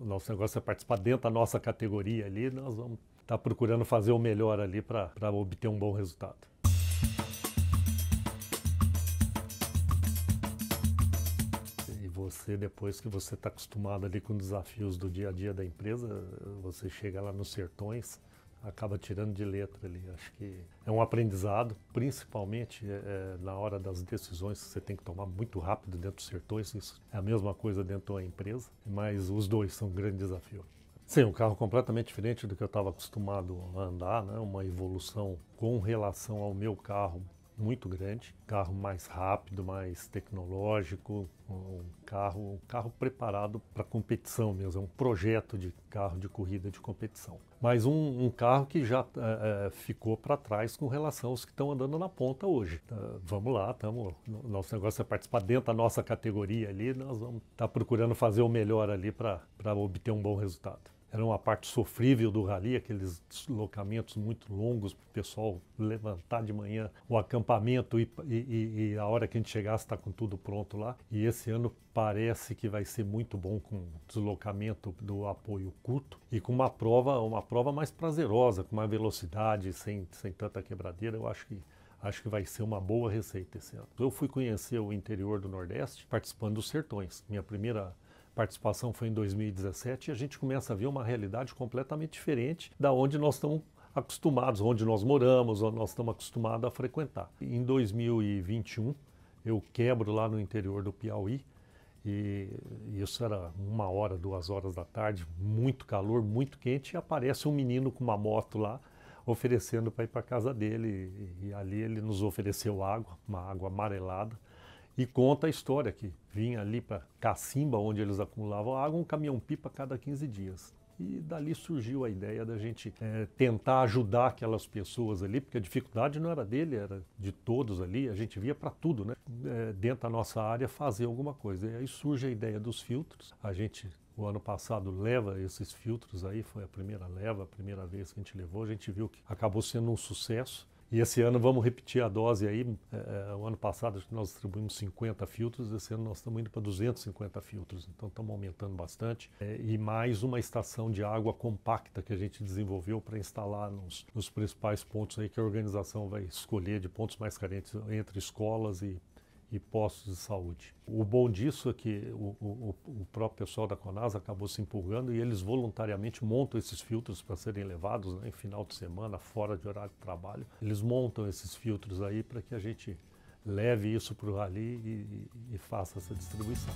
o nosso negócio é participar dentro da nossa categoria ali, nós vamos estar tá procurando fazer o melhor ali para obter um bom resultado. você, depois que você está acostumado ali com desafios do dia a dia da empresa, você chega lá nos sertões, acaba tirando de letra ali. Acho que é um aprendizado, principalmente é, é na hora das decisões que você tem que tomar muito rápido dentro dos sertões. Isso é a mesma coisa dentro da empresa, mas os dois são um grande desafio. Sim, um carro completamente diferente do que eu estava acostumado a andar, né? uma evolução com relação ao meu carro muito grande, carro mais rápido, mais tecnológico, um carro, um carro preparado para competição mesmo, é um projeto de carro de corrida de competição. Mas um, um carro que já é, é ficou para trás com relação aos que estão andando na ponta hoje. Tá, vamos lá, tamo, nosso negócio é participar dentro da nossa categoria ali, nós vamos estar tá procurando fazer o melhor ali para obter um bom resultado era uma parte sofrível do rally, aqueles deslocamentos muito longos para o pessoal levantar de manhã o acampamento e, e, e a hora que a gente chegasse estar tá com tudo pronto lá. E esse ano parece que vai ser muito bom com deslocamento do apoio curto e com uma prova, uma prova mais prazerosa, com uma velocidade, sem, sem tanta quebradeira. Eu acho que acho que vai ser uma boa receita esse ano. Eu fui conhecer o interior do Nordeste participando dos sertões. Minha primeira participação foi em 2017 e a gente começa a ver uma realidade completamente diferente da onde nós estamos acostumados, onde nós moramos, onde nós estamos acostumados a frequentar. Em 2021, eu quebro lá no interior do Piauí e isso era uma hora, duas horas da tarde, muito calor, muito quente, e aparece um menino com uma moto lá oferecendo para ir para casa dele e, e ali ele nos ofereceu água, uma água amarelada e conta a história que vinha ali para Cacimba, onde eles acumulavam água, um caminhão-pipa cada 15 dias. E dali surgiu a ideia da gente é, tentar ajudar aquelas pessoas ali, porque a dificuldade não era dele, era de todos ali, a gente via para tudo, né? É, dentro da nossa área fazer alguma coisa. E aí surge a ideia dos filtros. A gente, o ano passado, leva esses filtros aí, foi a primeira leva, a primeira vez que a gente levou, a gente viu que acabou sendo um sucesso. E esse ano vamos repetir a dose aí. É, é o ano passado nós distribuímos 50 filtros, esse ano nós estamos indo para 250 filtros, então estamos aumentando bastante. É, e mais uma estação de água compacta que a gente desenvolveu para instalar nos, nos, principais pontos aí que a organização vai escolher de pontos mais carentes entre escolas e e postos de saúde. O bom disso é que o, o, o próprio pessoal da Conasa acabou se empolgando e eles voluntariamente montam esses filtros para serem levados né, em final de semana, fora de horário de trabalho. Eles montam esses filtros aí para que a gente leve isso para o Rally e, e, e faça essa distribuição.